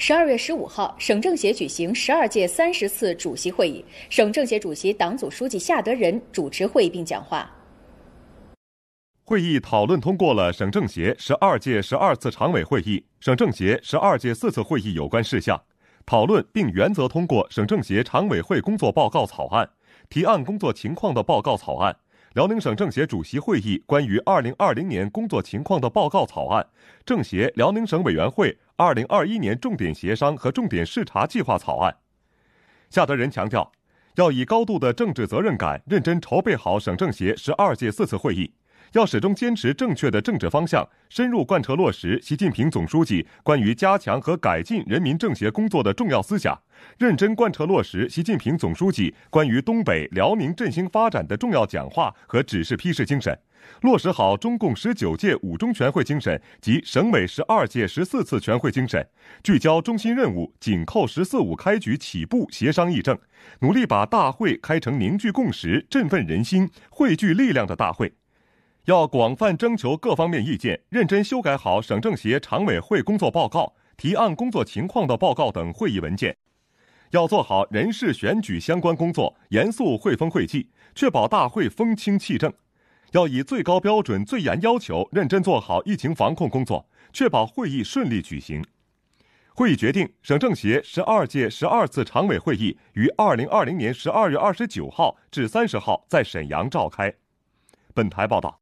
十二月十五号，省政协举行十二届三十次主席会议，省政协主席、党组书记夏德仁主持会议并讲话。会议讨论通过了省政协十二届十二次常委会议、省政协十二届四次会议有关事项，讨论并原则通过省政协常委会工作报告草案、提案工作情况的报告草案。辽宁省政协主席会议关于二零二零年工作情况的报告草案，政协辽宁省委员会二零二一年重点协商和重点视察计划草案。夏德仁强调，要以高度的政治责任感，认真筹备好省政协十二届四次会议。要始终坚持正确的政治方向，深入贯彻落实习近平总书记关于加强和改进人民政协工作的重要思想，认真贯彻落实习近平总书记关于东北辽宁振兴发展的重要讲话和指示批示精神，落实好中共十九届五中全会精神及省委十二届十四次全会精神，聚焦中心任务，紧扣“十四五”开局起步，协商议政，努力把大会开成凝聚共识、振奋人心、汇聚力量的大会。要广泛征求各方面意见，认真修改好省政协常委会工作报告、提案工作情况的报告等会议文件。要做好人事选举相关工作，严肃会风会纪，确保大会风清气正。要以最高标准、最严要求，认真做好疫情防控工作，确保会议顺利举行。会议决定，省政协十二届十二次常委会议于二零二零年十二月二十九号至三十号在沈阳召开。本台报道。